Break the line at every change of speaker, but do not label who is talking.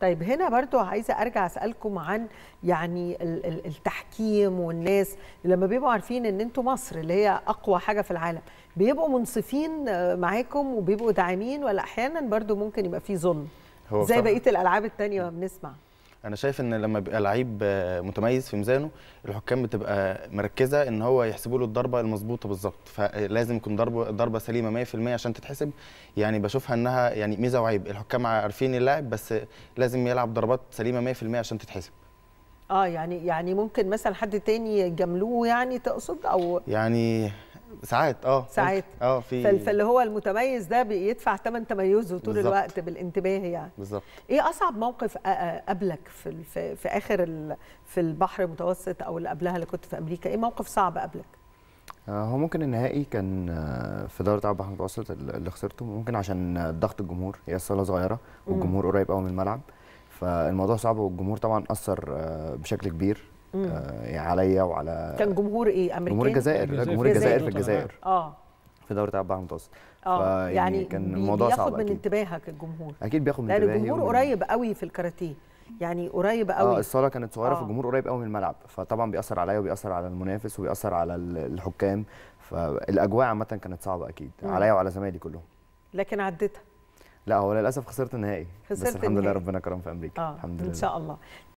طيب هنا برضو عايزه ارجع اسالكم عن يعني التحكيم والناس لما بيبقوا عارفين ان انتوا مصر اللي هي اقوى حاجه في العالم بيبقوا منصفين معاكم وبيبقوا داعمين ولا احيانا برضو ممكن يبقى في ظلم زي بقيه الالعاب التانية ما بنسمع
انا شايف ان لما بيبقى لعيب متميز في ميزانه الحكام بتبقى مركزه ان هو يحسبوا له الضربه المظبوطه بالظبط فلازم يكون ضربه ضربه سليمه 100% عشان تتحسب يعني بشوفها انها يعني ميزه وعيب الحكام عارفين اللاعب بس لازم يلعب ضربات سليمه 100% عشان تتحسب
اه يعني يعني ممكن مثلا حد تاني يجاملوه يعني تقصد او
يعني ساعات اه ساعات اه في فاللي هو
المتميز ده بيدفع ثمن تميزه طول بالزبط. الوقت بالانتباه يعني بالظبط ايه اصعب موقف قبلك في في, اخر في البحر المتوسط او اللي قبلها اللي كنت في امريكا ايه موقف صعب قبلك؟
آه، هو ممكن النهائي كان آه، في دورة على البحر المتوسط اللي خسرته ممكن عشان ضغط الجمهور هي الصاله صغيره والجمهور قريب قوي من الملعب فالموضوع صعب والجمهور طبعا اثر آه، بشكل كبير آه يعني عليا وعلى كان
جمهور ايه امريكي جمهور الجزائر جمهور الجزائر في الجزائر اه
في دوري اربعه متوسط اه يعني كان الموضوع بياخد صعب من
انتباهك الجمهور
اكيد بياخد من انتباهي الجمهور قريب
قوي في الكاراتيه يعني قريب قوي اه الصاله
كانت صغيره آه. فالجمهور قريب قوي من الملعب فطبعا بيأثر عليا وبيأثر على المنافس وبيأثر على الحكام فالاجواء عامه كانت صعبه اكيد عليا وعلى زمايلي كلهم
لكن عدتها
لا هو للاسف خسرت النهائي خسرت بس الحمد لله ربنا كرم في امريكا آه. الحمد لله ان
شاء الله